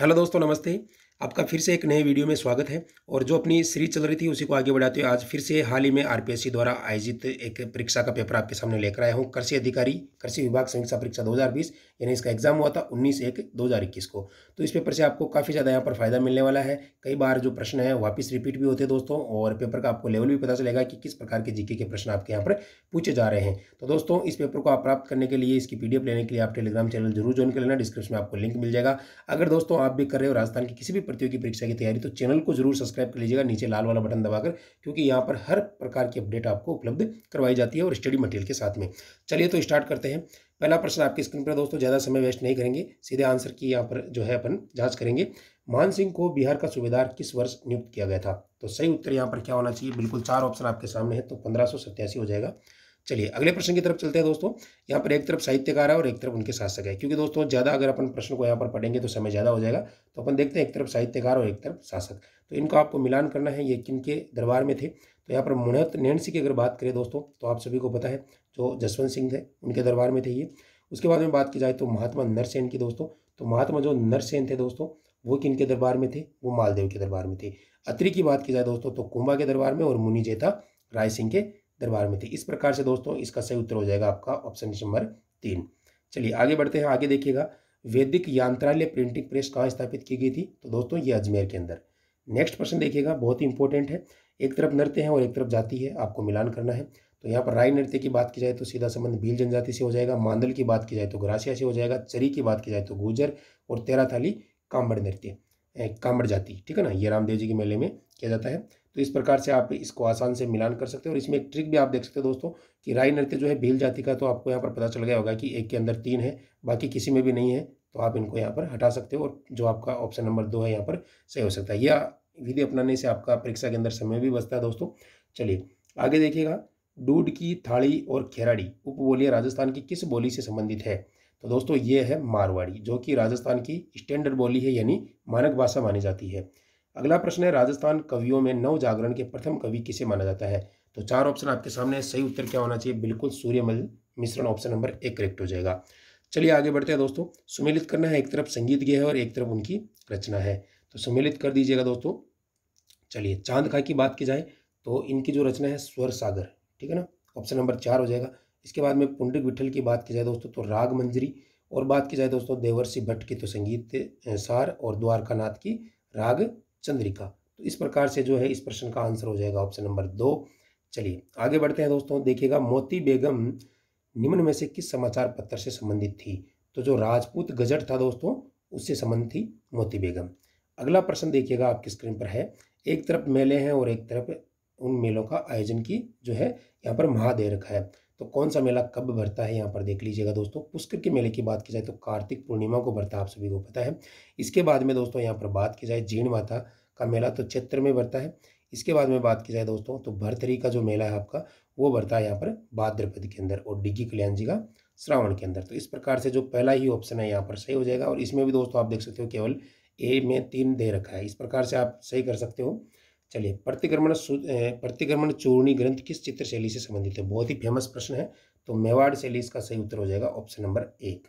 hello दोस्तों नमस्ते आपका फिर से एक नए वीडियो में स्वागत है और जो अपनी सीरीज चल रही थी उसी को आगे बढ़ाते हुए आज फिर से हाल ही में आरपीएससी द्वारा आयोजित एक परीक्षा का पेपर आपके सामने लेकर आया हूँ कृषि अधिकारी कृषि विभाग समीक्षा परीक्षा 2020 यानी इसका एग्जाम हुआ था 19 एक 2021 को तो इस पेपर से आपको काफ़ी ज़्यादा यहाँ पर फायदा मिलने वाला है कई बार जो प्रश्न है वापस रिपीट भी होते हैं दोस्तों और पेपर का आपको लेवल भी पता चलेगा कि किस प्रकार के जीके के प्रश्न आपके यहाँ पर पूछे जा रहे हैं तो दोस्तों इस पेपर को आप प्राप्त करने के लिए इसकी पी लेने के लिए आप टेलीग्राम चैनल जरूर ज्वाइन कर लेना डिस्क्रिप्शन में आपको लिंक मिल जाएगा अगर दोस्तों आप भी कर रहे हो राजस्थान की किसी भी प्रतियोगी परीक्षा की तैयारी तो चैनल को जरूर सब्सक्राइब कर लीजिएगा नीचे लाल वाला बटन दबाकर क्योंकि यहाँ पर हर प्रकार की अपडेट आपको उपलब्ध करवाई जाती है और स्टडी मटेरियल के साथ में चलिए तो स्टार्ट करते हैं पहला प्रश्न आपकी स्क्रीन पर दोस्तों ज़्यादा समय वेस्ट नहीं करेंगे सीधे आंसर की यहाँ पर जो है अपन जाँच करेंगे मान सिंह को बिहार का सूबेदार किस वर्ष नियुक्त किया गया था तो सही उत्तर यहाँ पर क्या होना चाहिए बिल्कुल चार ऑप्शन आपके सामने है तो पंद्रह हो जाएगा चलिए अगले प्रश्न की तरफ चलते हैं दोस्तों यहाँ पर एक तरफ साहित्यकार है और एक तरफ उनके शासक है क्योंकि दोस्तों ज़्यादा अगर अपन प्रश्न को यहाँ पर पढ़ेंगे तो समय ज़्यादा हो जाएगा तो अपन देखते हैं एक तरफ साहित्यकार और एक तरफ शासक तो इनको आपको मिलान करना है ये किन के दरबार में थे तो यहाँ पर मुणत नैणसी की अगर बात करें दोस्तों तो आप सभी को पता है जो जसवंत सिंह थे उनके दरबार में थे ये उसके बाद में बात की जाए तो महात्मा नरसेन की दोस्तों तो महात्मा जो नरसेन थे दोस्तों वो किन के दरबार में थे वो मालदेव के दरबार में थे अत्री की बात की जाए दोस्तों तो कुंभा के दरबार में और मुनि जेता राय सिंह के दरबार में थी इस प्रकार से दोस्तों इसका सही उत्तर हो जाएगा आपका ऑप्शन नंबर तीन चलिए आगे बढ़ते हैं आगे देखिएगा वैदिक यांत्रालय प्रिंटिंग प्रेस कहाँ स्थापित की गई थी तो दोस्तों ये अजमेर के अंदर नेक्स्ट प्रश्न देखिएगा बहुत ही इंपॉर्टेंट है एक तरफ नृत्य है और एक तरफ जाति है आपको मिलान करना है तो यहाँ पर राय नृत्य की बात की जाए तो सीधा संबंध भील जनजाति से हो जाएगा मांडल की बात की जाए तो ग्रासिया से हो जाएगा चरी की बात की जाए तो गुजर और तेरा थाली कांबड़ नृत्य कामड़ जाती ठीक है ना ये रामदेव जी के मेले में किया जाता है तो इस प्रकार से आप इसको आसान से मिलान कर सकते हो और इसमें एक ट्रिक भी आप देख सकते हो दोस्तों कि राय नृत्य जो है भील जाति का तो आपको यहाँ पर पता चल गया होगा कि एक के अंदर तीन है बाकी किसी में भी नहीं है तो आप इनको यहाँ पर हटा सकते हो और जो आपका ऑप्शन नंबर दो है यहाँ पर सही हो सकता है यह विधि अपनाने से आपका परीक्षा के अंदर समय भी बचता है दोस्तों चलिए आगे देखिएगा डूड की थाली और खेराड़ी उपबोलियाँ राजस्थान की किस बोली से संबंधित है तो दोस्तों ये है मारवाड़ी जो कि राजस्थान की स्टैंडर्ड बोली है यानी मानक भाषा मानी जाती है अगला प्रश्न है राजस्थान कवियों में नव जागरण के प्रथम कवि किसे माना जाता है तो चार ऑप्शन आपके सामने सही उत्तर क्या होना चाहिए बिल्कुल सूर्यमल मिश्रण ऑप्शन नंबर एक करेक्ट हो जाएगा चलिए आगे बढ़ते हैं दोस्तों सुमेलित करना है एक तरफ संगीत गय है और एक तरफ उनकी रचना है तो सुमेलित कर दीजिएगा दोस्तों चलिए चांद खा की बात की जाए तो इनकी जो रचना है स्वर सागर ठीक है ना ऑप्शन नंबर चार हो जाएगा इसके बाद में पुंडरिक विठल की बात की जाए दोस्तों तो राग मंजरी और बात की जाए दोस्तों देवर्षि भट्ट की तो संगीत सार और द्वारकानाथ की राग चंद्रिका तो इस प्रकार से जो है इस प्रश्न का आंसर हो जाएगा ऑप्शन नंबर दो चलिए आगे बढ़ते हैं दोस्तों देखिएगा मोती बेगम निम्न में से किस समाचार पत्र से संबंधित थी तो जो राजपूत गजट था दोस्तों उससे संबंधित थी मोती बेगम अगला प्रश्न देखिएगा आपकी स्क्रीन पर है एक तरफ मेले हैं और एक तरफ उन मेलों का आयोजन की जो है यहाँ पर महादेह रखा है तो कौन सा मेला कब भरता है यहाँ पर देख लीजिएगा दोस्तों पुष्कर के मेले की बात की जाए तो कार्तिक पूर्णिमा को भरता है आप सभी को पता है इसके बाद में दोस्तों यहाँ पर बात की जाए जीण माता का मेला तो चैत्र में भरता है इसके बाद में बात की जाए दोस्तों तो भरतरी का जो मेला है आपका वो भरता है यहाँ पर भाद्रपद के अंदर और डिग्गी कल्याण जी का श्रावण के अंदर तो इस प्रकार से जो पहला ही ऑप्शन है यहाँ पर सही हो जाएगा और इसमें भी दोस्तों आप देख सकते हो केवल ए में तीन दे रखा है इस प्रकार से आप सही कर सकते हो चलिए प्रतिक्रमण प्रतिक्रमण चूर्णी ग्रंथ किस चित्र शैली से संबंधित है बहुत ही फेमस प्रश्न है तो मेवाड़ शैली इसका सही उत्तर हो जाएगा ऑप्शन नंबर एक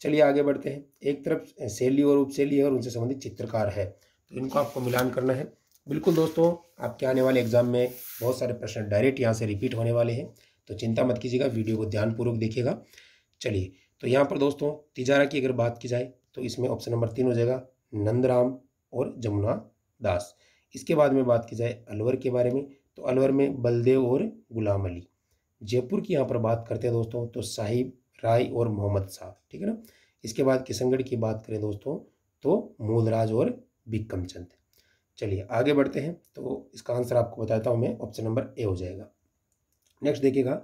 चलिए आगे बढ़ते हैं एक तरफ शैली और उपशैली है और उनसे संबंधित चित्रकार है तो इनको आपको मिलान करना है बिल्कुल दोस्तों आपके आने वाले एग्जाम में बहुत सारे प्रश्न डायरेक्ट यहाँ से रिपीट होने वाले हैं तो चिंता मत कीजिएगा वीडियो को ध्यानपूर्वक देखिएगा चलिए तो यहाँ पर दोस्तों तिजारा की अगर बात की जाए तो इसमें ऑप्शन नंबर तीन हो जाएगा नंदराम और जमुना दास इसके बाद में बात की जाए अलवर के बारे में तो अलवर में बलदेव और गुलाम अली जयपुर की यहाँ पर बात करते हैं दोस्तों तो साहिब राय और मोहम्मद शाह ठीक है ना इसके बाद किशनगढ़ की बात करें दोस्तों तो मूलराज और बिक्रम चंद चलिए आगे बढ़ते हैं तो इसका आंसर आपको बताता हूँ मैं ऑप्शन नंबर ए हो जाएगा नेक्स्ट देखिएगा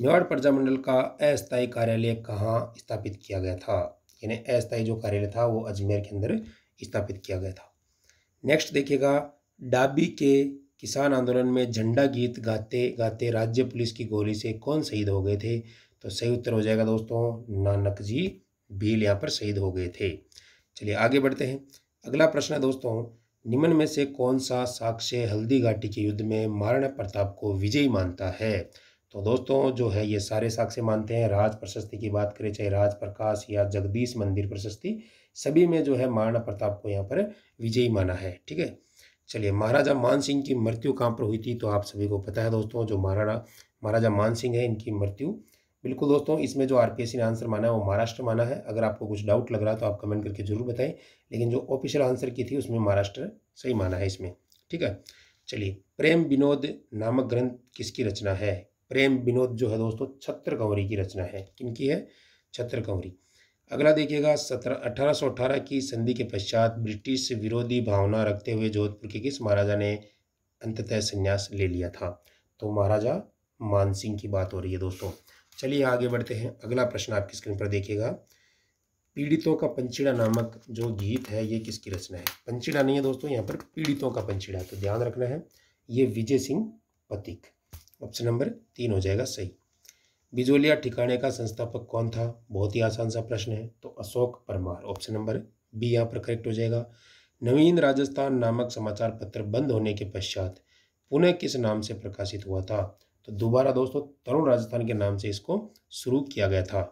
मेवाड़ प्रजामंडल का अस्थायी कार्यालय कहाँ स्थापित किया गया था यानी अस्थायी जो कार्यालय था वो अजमेर के अंदर स्थापित किया गया था नेक्स्ट देखिएगा डाबी के किसान आंदोलन में झंडा गीत गाते गाते राज्य पुलिस की गोली से कौन शहीद हो गए थे तो सही उत्तर हो जाएगा दोस्तों नानक जी भील यहाँ पर शहीद हो गए थे चलिए आगे बढ़ते हैं अगला प्रश्न है दोस्तों निम्न में से कौन सा साक्ष्य हल्दी घाटी के युद्ध में महाराणा प्रताप को विजयी मानता है तो दोस्तों जो है ये सारे साक्ष्य मानते हैं राज प्रशस्ति की बात करें चाहे राज प्रकाश या जगदीश मंदिर प्रशस्ति सभी में जो है महाराणा प्रताप को यहाँ पर विजयी माना है ठीक है चलिए महाराजा मान सिंह की मृत्यु कहाँ पर हुई थी तो आप सभी को पता है दोस्तों जो महाराणा महाराजा मान सिंह है इनकी मृत्यु बिल्कुल दोस्तों इसमें जो आरपीएससी ने आंसर माना है वो महाराष्ट्र माना है अगर आपको कुछ डाउट लग रहा है तो आप कमेंट करके जरूर बताएं लेकिन जो ऑफिशियल आंसर की थी उसमें महाराष्ट्र सही माना है इसमें ठीक है चलिए प्रेम विनोद नामक ग्रंथ किसकी रचना है प्रेम विनोद जो है दोस्तों छत्र कंवरी की रचना है किनकी है छत्र कंवरी अगला देखिएगा सत्रह अठारह की संधि के पश्चात ब्रिटिश विरोधी भावना रखते हुए जोधपुर के किस महाराजा ने अंततः संन्यास ले लिया था तो महाराजा मानसिंह की बात हो रही है दोस्तों चलिए आगे बढ़ते हैं अगला प्रश्न आपकी स्क्रीन पर देखिएगा पीड़ितों का पंचीड़ा नामक जो गीत है ये किसकी रचना है पंचीड़ा नहीं है दोस्तों यहाँ पर पीड़ितों का पंचीड़ा तो ध्यान रखना है ये विजय सिंह पतिक ऑप्शन नंबर तीन हो जाएगा सही बिजोलिया ठिकाने का संस्थापक कौन था बहुत ही आसान सा प्रश्न है तो Ashok Parmar option number B यहाँ पर करेक्ट हो जाएगा नवीन राजस्थान नामक समाचार पत्र बंद होने के पश्चात पुनः किस नाम से प्रकाशित हुआ था तो दोबारा दोस्तों तरुण राजस्थान के नाम से इसको शुरू किया गया था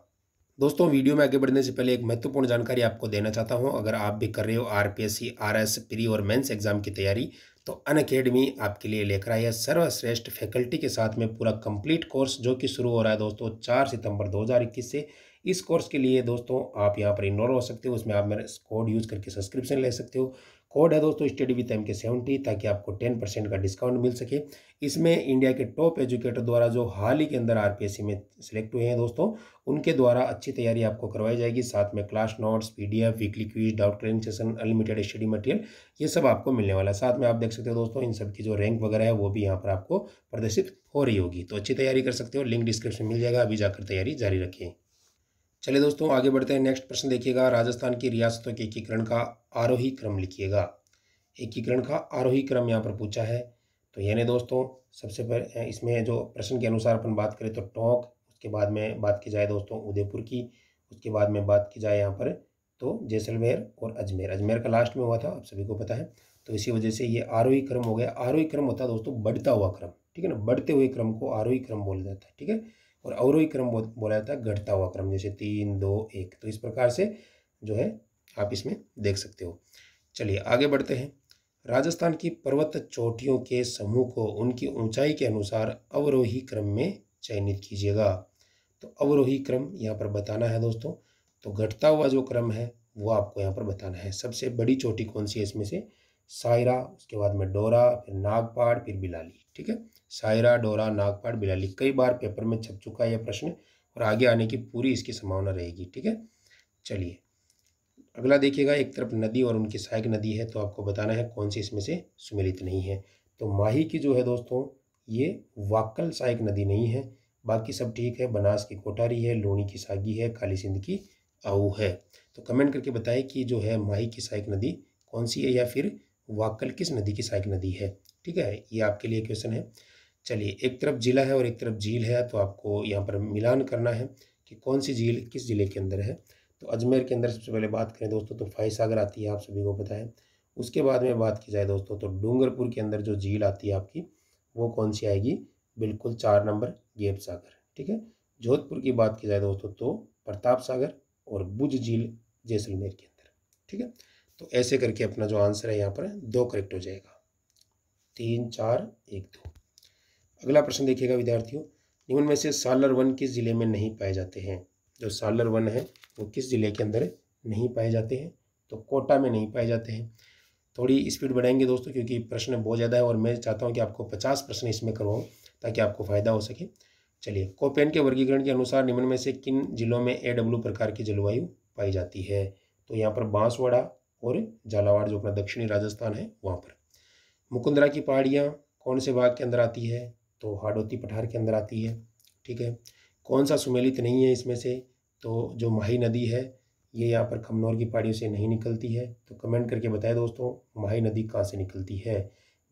दोस्तों वीडियो में आगे बढ़ने से पहले एक महत्वपूर्ण जानकारी आपको देना चाहता हूं अगर आप भी कर रहे हो आरपीएससी आरएस प्री और मेंस एग्जाम की तैयारी तो अन अकेडमी आपके लिए लेकर आई है सर्वश्रेष्ठ फैकल्टी के साथ में पूरा कंप्लीट कोर्स जो कि शुरू हो रहा है दोस्तों चार सितंबर दो से इस कोर्स के लिए दोस्तों आप यहाँ पर इनरोल हो सकते हो उसमें आप मेरा कोड यूज़ करके सब्सक्रिप्शन ले सकते हो कोड है दोस्तों study with M K seventy ताकि आपको टेन परसेंट का डिस्काउंट मिल सके इसमें इंडिया के टॉप एजुकेटर द्वारा जो हाल ही के अंदर आरपीएससी में सिलेक्ट हुए हैं दोस्तों उनके द्वारा अच्छी तैयारी आपको करवाई जाएगी साथ में class notes PDF weekly quiz doubt clearing session unlimited study material ये सब आपको मिलने वाला है साथ में आप देख सकते हो दोस्तों इन सब की जो रैंक वगैरह है वो भी यहाँ पर आपको प्रदर्शित हो रही होगी तो अच्छी तैयारी कर सकते हो लिंक डिस्क्रिप्शन मिल जाएगा अभी जाकर तैयारी जारी रखें चलिए दोस्तों आगे बढ़ते हैं नेक्स्ट प्रश्न देखिएगा राजस्थान की रियासतों के एकीकरण का आरोही क्रम लिखिएगा एकीकरण का आरोही क्रम यहाँ पर पूछा है तो यानी दोस्तों सबसे पहले इसमें जो प्रश्न के अनुसार अपन बात करें तो टोंक उसके बाद में बात की जाए दोस्तों उदयपुर की उसके बाद में बात की जाए यहाँ पर तो जैसलमेर और अजमेर अजमेर का लास्ट में हुआ था आप सभी को पता है तो इसी वजह से ये आरोही क्रम हो गया आरोही क्रम होता है दोस्तों बढ़ता हुआ क्रम ठीक है ना बढ़ते हुए क्रम को आरोही क्रम बोला जाता है ठीक है और अवरोही क्रम बोला जाता है घटता हुआ क्रम जैसे तीन दो एक तो इस प्रकार से जो है आप इसमें देख सकते हो चलिए आगे बढ़ते हैं राजस्थान की पर्वत चोटियों के समूह को उनकी ऊंचाई के अनुसार अवरोही क्रम में चयनित कीजिएगा तो अवरोही क्रम यहाँ पर बताना है दोस्तों तो घटता हुआ जो क्रम है वो आपको यहाँ पर बताना है सबसे बड़ी चोटी कौन सी है इसमें से सायरा उसके बाद में डोरा फिर नागपाड़ फिर बिलाली ठीक है सायरा डोरा नागपाड़ बिलाली कई बार पेपर में छप चुका है यह प्रश्न और आगे आने की पूरी इसकी संभावना रहेगी ठीक है चलिए अगला देखिएगा एक तरफ नदी और उनकी सहायक नदी है तो आपको बताना है कौन सी इसमें से सुमिलित नहीं है तो माही की जो है दोस्तों ये वाक्कल सहायक नदी नहीं है बाकी सब ठीक है बनास की कोठारी है लोनी की सागी है काली सिंध की आऊ है तो कमेंट करके बताएं कि जो है माही की सहायक नदी कौन सी है या फिर वाकल किस नदी की सहायक नदी है ठीक है ये आपके लिए क्वेश्चन है चलिए एक तरफ जिला है और एक तरफ झील है तो आपको यहाँ पर मिलान करना है कि कौन सी झील किस ज़िले के अंदर है तो अजमेर के अंदर सबसे पहले बात करें दोस्तों तो फाई सागर आती है आप सभी को पता है उसके बाद में बात की जाए दोस्तों तो डूंगरपुर के अंदर जो झील आती है आपकी वो कौन सी आएगी बिल्कुल चार नंबर गेप सागर ठीक है जोधपुर की बात की जाए दोस्तों तो प्रताप सागर और बुज झील जैसलमेर के अंदर ठीक है तो ऐसे करके अपना जो आंसर है यहाँ पर दो करेक्ट हो जाएगा तीन चार एक दो अगला प्रश्न देखिएगा विद्यार्थियों निम्न में से सालर वन किस ज़िले में नहीं पाए जाते हैं जो सालर वन है वो किस ज़िले के अंदर नहीं पाए जाते हैं तो कोटा में नहीं पाए जाते हैं थोड़ी स्पीड बढ़ाएंगे दोस्तों क्योंकि प्रश्न बहुत ज़्यादा है और मैं चाहता हूँ कि आपको पचास प्रश्न इसमें करवाऊँ ताकि आपको फ़ायदा हो सके चलिए कोपेन के वर्गीकरण के अनुसार निम्न में से किन जिलों में ए डब्ल्यू प्रकार की जलवायु पाई जाती है तो यहाँ पर बांसवाड़ा और झालावाड़ जो अपना दक्षिणी राजस्थान है वहाँ पर मुकुंदरा की पहाड़ियाँ कौन से भाग के अंदर आती है तो हाडोती पठार के अंदर आती है ठीक है कौन सा सुमेलित नहीं है इसमें से तो जो माही नदी है ये यहाँ पर खमनौर की पहाड़ियों से नहीं निकलती है तो कमेंट करके बताएं दोस्तों माही नदी कहाँ से निकलती है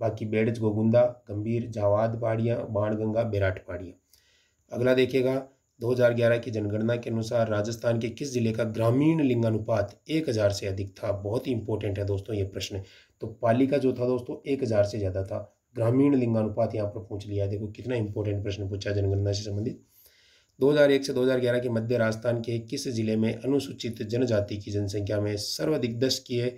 बाकी बेड़ज गोगुंदा गंभीर जावाद पहाड़ियाँ बाणगंगा बेराट पहाड़ियाँ अगला देखिएगा 2011 की जनगणना के अनुसार राजस्थान के किस जिले का ग्रामीण लिंगानुपात 1000 से अधिक था बहुत ही इंपॉर्टेंट है दोस्तों ये प्रश्न तो पाली का जो था दोस्तों 1000 से ज़्यादा था ग्रामीण लिंगानुपात यहाँ पर पूछ लिया देखो कितना इंपॉर्टेंट प्रश्न पूछा जनगणना से संबंधित 2001 से 2011 के मध्य राजस्थान के किस जिले में अनुसूचित जनजाति की जनसंख्या में सर्वाधिक दस किए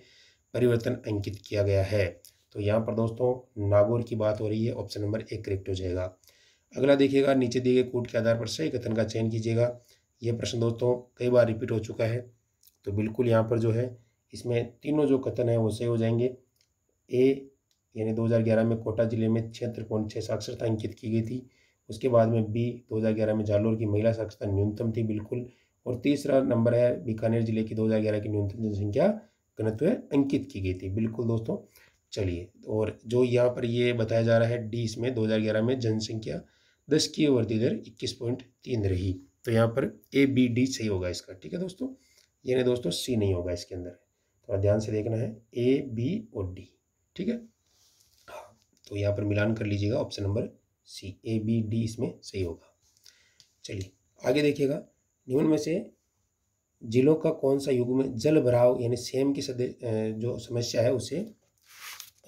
परिवर्तन अंकित किया गया है तो यहाँ पर दोस्तों नागौर की बात हो रही है ऑप्शन नंबर एक करेक्ट हो जाएगा अगला देखिएगा नीचे दिए गए कोड के आधार पर सही कथन का चयन कीजिएगा यह प्रश्न दोस्तों कई बार रिपीट हो चुका है तो बिल्कुल यहाँ पर जो है इसमें तीनों जो कथन है वो सही हो जाएंगे ए यानी 2011 में कोटा जिले में क्षेत्र पॉइंट छः साक्षरता अंकित की गई थी उसके बाद में बी 2011 में जालोर की महिला साक्षरता न्यूनतम थी बिल्कुल और तीसरा नंबर है बीकानेर जिले की 2011 की न्यूनतम जनसंख्या घनत्व अंकित की गई थी बिल्कुल दोस्तों चलिए और जो यहाँ पर ये बताया जा रहा है डी इसमें दो में जनसंख्या दस की ओवर दी दर इक्कीस पॉइंट तीन रही तो यहाँ पर ए बी डी सही होगा इसका ठीक है दोस्तों यानी दोस्तों सी नहीं होगा इसके अंदर थोड़ा ध्यान से देखना है ए बी और डी ठीक है हाँ तो यहाँ पर मिलान कर लीजिएगा option number C A B D इसमें सही होगा चलिए आगे देखिएगा निम्न में से जिलों का कौन सा युग में जल भराव यानी सेम की सदे जो समस्या है उसे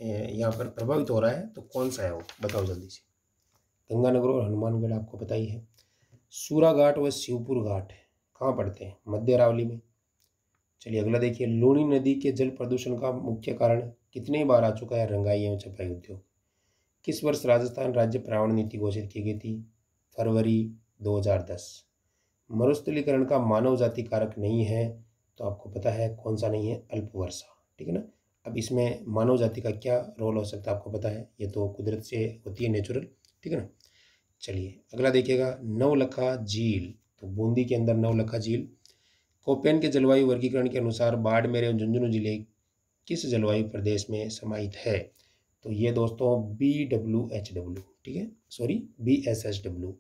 यहाँ पर प्रभावित हो रहा है तो कौन सा है वो बताओ जल्दी से गंगानगर और हनुमानगढ़ आपको पता ही है घाट व शिवपुर घाट कहाँ पड़ते हैं मध्य अरावली में चलिए अगला देखिए लोणी नदी के जल प्रदूषण का मुख्य कारण कितने बार आ चुका है रंगाई एवं छपाई उद्योग किस वर्ष राजस्थान राज्य पर्यावरण नीति घोषित की गई थी फरवरी 2010 मरुस्थलीकरण का मानव जाति कारक नहीं है तो आपको पता है कौन सा नहीं है अल्प वर्षा ठीक है ना अब इसमें मानव जाति का क्या रोल हो सकता है आपको पता है ये तो कुदरत से होती है नेचुरल ठीक है ना चलिए अगला देखिएगा नवलखा झील तो बूंदी के अंदर नवलखा झील कोपेन के जलवायु वर्गीकरण के अनुसार बाड़मेर एवं झुंझुनू जिले किस जलवायु प्रदेश में समाहित है तो ये दोस्तों बी डब्ल्यू एच डब्ल्यू ठीक है sorry B S H W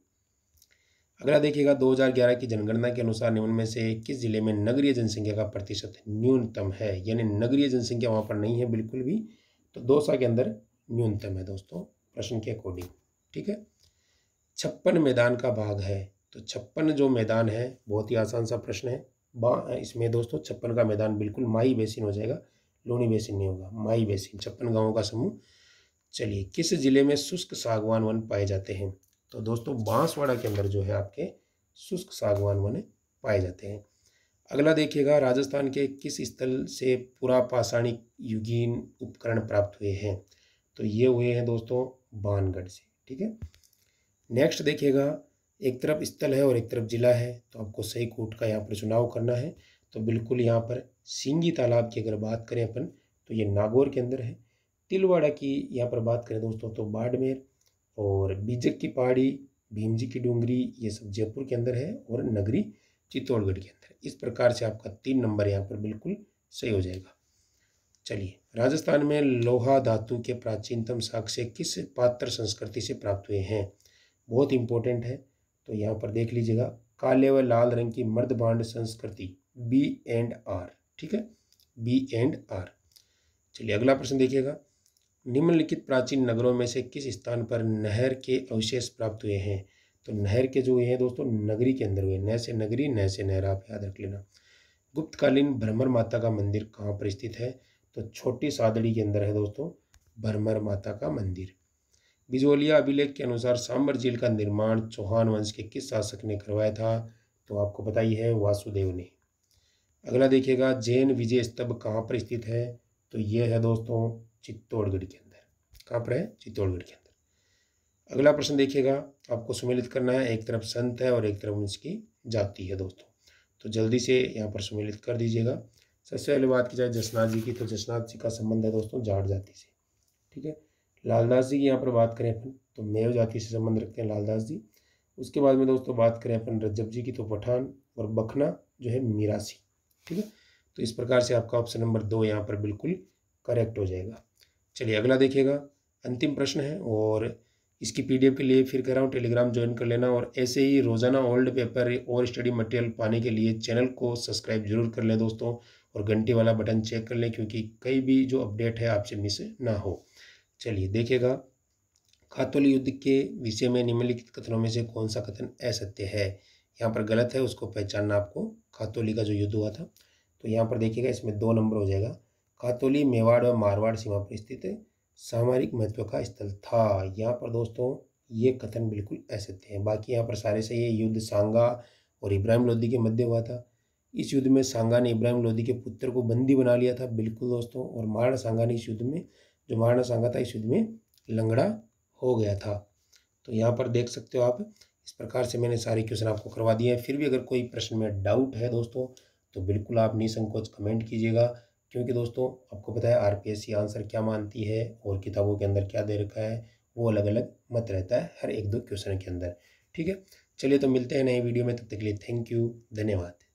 अगला देखिएगा 2011 की जनगणना के अनुसार निम्न में से किस जिले में नगरीय जनसंख्या का प्रतिशत न्यूनतम है यानी नगरीय जनसंख्या वहाँ पर नहीं है बिल्कुल भी तो दो के अंदर न्यूनतम है दोस्तों प्रश्न के अकॉर्डिंग ठीक है छप्पन मैदान का भाग है तो छप्पन जो मैदान है बहुत ही आसान सा प्रश्न है इसमें दोस्तों छप्पन का मैदान बिल्कुल माई बेसिन हो जाएगा लोनी बेसिन नहीं होगा माई बेसिन छप्पन गांवों का समूह चलिए किस ज़िले में शुष्क सागवान वन पाए जाते हैं तो दोस्तों बांसवाड़ा के अंदर जो है आपके शुष्क सागवान वन पाए जाते हैं अगला देखिएगा राजस्थान के किस स्थल से पुरापाषाणिक युगीन उपकरण प्राप्त हुए हैं तो ये हुए हैं दोस्तों बानगढ़ से ठीक है नेक्स्ट देखिएगा एक तरफ स्थल है और एक तरफ जिला है तो आपको सही कोट का यहाँ पर चुनाव करना है तो बिल्कुल यहाँ पर सिंगी तालाब की अगर बात करें अपन तो ये नागौर के अंदर है तिलवाड़ा की यहाँ पर बात करें दोस्तों तो बाड़मेर और बीजक की पहाड़ी भीमजी की डूंगरी ये सब जयपुर के अंदर है और नगरी चित्तौड़गढ़ के अंदर इस प्रकार से आपका तीन नंबर यहाँ पर बिल्कुल सही हो जाएगा चलिए राजस्थान में लोहा धातु के प्राचीनतम साक्ष्य किस पात्र संस्कृति से प्राप्त हुए हैं बहुत इंपॉर्टेंट है तो यहाँ पर देख लीजिएगा काले व लाल रंग की मर्द भांड संस्कृति बी एंड आर ठीक है बी एंड आर चलिए अगला प्रश्न देखिएगा निम्नलिखित प्राचीन नगरों में से किस स्थान पर नहर के अवशेष प्राप्त हुए हैं तो नहर के जो हुए हैं दोस्तों नगरी के अंदर हुए नह से नगरी नह से नहर आप याद रख लेना गुप्तकालीन भ्रमर माता का मंदिर कहाँ पर स्थित है तो छोटी सादड़ी के अंदर है दोस्तों भरमर माता का मंदिर बिजोलिया अभिलेख के अनुसार सांबर झील का निर्माण चौहान वंश के किस शासक ने करवाया था तो आपको पता ही है वासुदेव ने अगला देखिएगा जैन विजय स्तंभ कहाँ पर स्थित है तो यह है दोस्तों चित्तौड़गढ़ के अंदर कहाँ पर है चित्तौड़गढ़ के अंदर अगला प्रश्न देखिएगा आपको सुमिलित करना है एक तरफ संत है और एक तरफ उसकी जाति है दोस्तों तो जल्दी से यहाँ पर सुमिलित कर दीजिएगा सबसे पहले बात की जाए जसनाथ जी की तो जसनाथ जी का संबंध है दोस्तों जाट जाति से ठीक है लालदास जी की यहाँ पर बात करें अपन तो मेव जाति से संबंध रखते हैं लालदास जी उसके बाद में दोस्तों बात करें अपन रज्जब जी की तो पठान और बखना जो है मीरासी ठीक है तो इस प्रकार से आपका ऑप्शन नंबर दो यहाँ पर बिल्कुल करेक्ट हो जाएगा चलिए अगला देखिएगा अंतिम प्रश्न है और इसकी पीडीएफ के लिए फिर कह रहा हूँ टेलीग्राम ज्वाइन कर लेना और ऐसे ही रोज़ाना ओल्ड पेपर और स्टडी मटेरियल पाने के लिए चैनल को सब्सक्राइब जरूर कर लें दोस्तों और घंटी वाला बटन चेक कर लें क्योंकि कई भी जो अपडेट है आपसे मिस ना हो चलिए देखिएगा खातुल युद्ध के विषय में निम्नलिखित कथनों में से कौन सा कथन असत्य है यहाँ पर गलत है उसको पहचानना आपको खातोली का जो युद्ध हुआ था तो यहाँ पर देखिएगा इसमें दो नंबर हो जाएगा खातोली मेवाड़ व मारवाड़ सीमा पर स्थित सामरिक महत्व का स्थल था यहाँ पर दोस्तों ये कथन बिल्कुल असत्य है बाकी यहाँ पर सारे से ये युद्ध सांगा और इब्राहिम लोधी के मध्य हुआ था इस युद्ध में सांगा ने इब्राहिम लोधी के पुत्र को बंदी बना लिया था बिल्कुल दोस्तों और महाराणा सांगा ने इस युद्ध में जो महाराणा सांगा था इस युद्ध में लंगड़ा हो गया था तो यहाँ पर देख सकते हो आप इस प्रकार से मैंने सारे क्वेश्चन आपको करवा दिए हैं फिर भी अगर कोई प्रश्न में डाउट है दोस्तों तो बिल्कुल आप निसंकोच कमेंट कीजिएगा क्योंकि दोस्तों आपको पता है आर आंसर क्या मानती है और किताबों के अंदर क्या दे रखा है वो अलग अलग मत रहता है हर एक दो क्वेश्चन के अंदर ठीक है चलिए तो मिलते हैं नए वीडियो में तब तक के लिए थैंक यू धन्यवाद